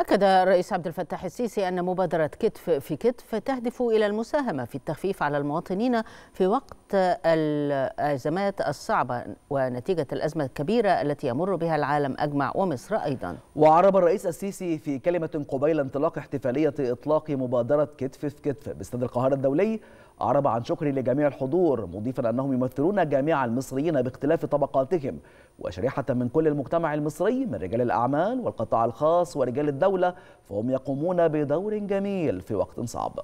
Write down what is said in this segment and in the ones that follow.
أكد الرئيس عبد الفتاح السيسي أن مبادرة كتف في كتف تهدف إلى المساهمة في التخفيف على المواطنين في وقت الأزمات الصعبة ونتيجة الأزمة الكبيرة التي يمر بها العالم أجمع ومصر أيضا وعرب الرئيس السيسي في كلمة قبيل انطلاق احتفالية إطلاق مبادرة كتف في كتف باستاد القاهرة الدولي أعرب عن شكري لجميع الحضور مضيفا أنهم يمثلون جميع المصريين باختلاف طبقاتهم وشريحة من كل المجتمع المصري من رجال الأعمال والقطاع الخاص ورجال الدولة فهم يقومون بدور جميل في وقت صعب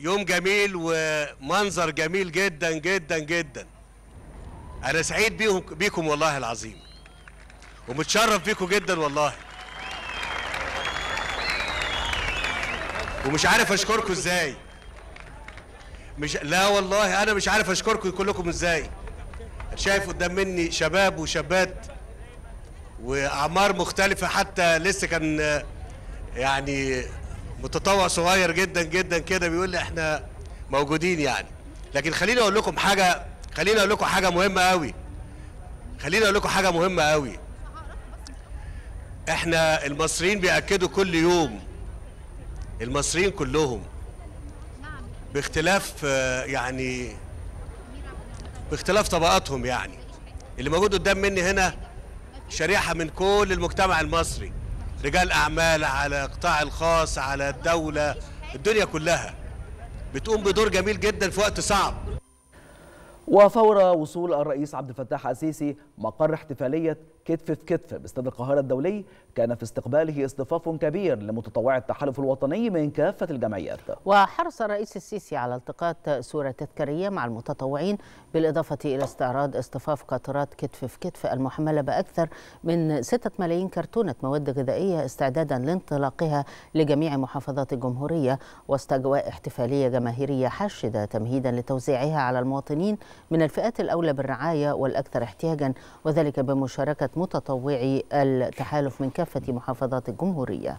يوم جميل ومنظر جميل جدا جدا جدا أنا سعيد بيكم والله العظيم ومتشرف بيكم جدا والله ومش عارف أشكركم إزاي مش لا والله انا مش عارف اشكركم كلكم ازاي شايف قدام مني شباب وشابات واعمار مختلفه حتى لسه كان يعني متطوع صغير جدا جدا كده بيقول لي احنا موجودين يعني لكن خليني اقول لكم حاجه خليني اقول لكم حاجه مهمه قوي خليني اقول لكم حاجه مهمه قوي احنا المصريين بياكدوا كل يوم المصريين كلهم باختلاف آه، يعني باختلاف طبقاتهم يعني اللي موجود قدام مني هنا شريحة من كل المجتمع المصري رجال أعمال على قطاع الخاص على الدولة الدنيا كلها بتقوم بدور جميل جدا في وقت صعب وفور وصول الرئيس عبد الفتاح السيسي مقر احتفالية كتف في كتف باستاد القاهرة الدولي كان في استقباله اصطفاف كبير لمتطوعي التحالف الوطني من كافة الجمعيات وحرص الرئيس السيسي على التقاط صورة تذكارية مع المتطوعين بالإضافة إلى استعراض اصطفاف قطرات كتف في كتف المحملة بأكثر من 6 ملايين كرتونة مواد غذائية استعدادا لانطلاقها لجميع محافظات الجمهورية وسط أجواء احتفالية جماهيرية حاشدة تمهيدا لتوزيعها على المواطنين من الفئات الأولى بالرعاية والأكثر احتياجا وذلك بمشاركة متطوعي التحالف من كافة محافظات الجمهورية